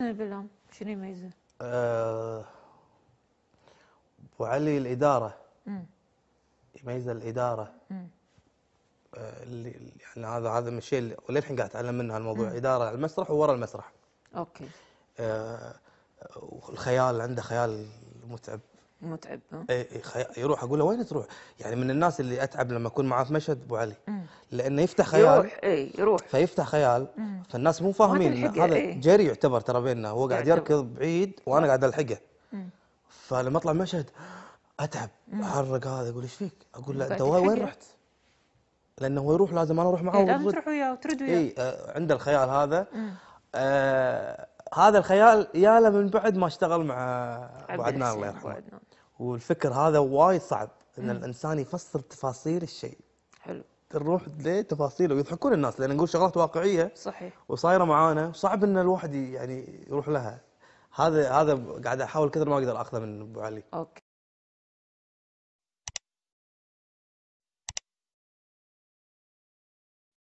شنو يميزه؟ آه، ابو علي الاداره يميزه الاداره آه، اللي يعني هذا هذا من الشيء اللي وللحين قاعد اتعلم منه الموضوع اداره على المسرح وورا المسرح اوكي آه والخيال عنده خيال متعب متعب اي إيه، يروح اقول له وين تروح؟ يعني من الناس اللي اتعب لما اكون معاه في مشهد ابو علي مم. لانه يفتح خيال يروح اي يروح فيفتح خيال فالناس مو فاهمين هذا ايه؟ جري يعتبر ترى بيننا هو قاعد يركض بعيد وانا قاعد الحقه فلما اطلع مشهد اتعب احرك هذا يقول ايش فيك؟ اقول له انت وين رحت؟ لانه هو يروح لازم انا اروح معاه إيه، لازم تروح وياه وترد إيه، وياه اي آه عنده الخيال هذا آه هذا الخيال يا له من بعد ما اشتغل مع ابو عدنان الله يرحمه والفكر هذا وايد صعب ان الانسان يفسر تفاصيل الشيء حلو تروح لتفاصيله ويضحكون الناس لان نقول شغلات واقعيه صحيح وصايره معانا وصعب ان الواحد يعني يروح لها هذا هذا قاعد احاول كثر ما اقدر اخذه من ابو علي اوكي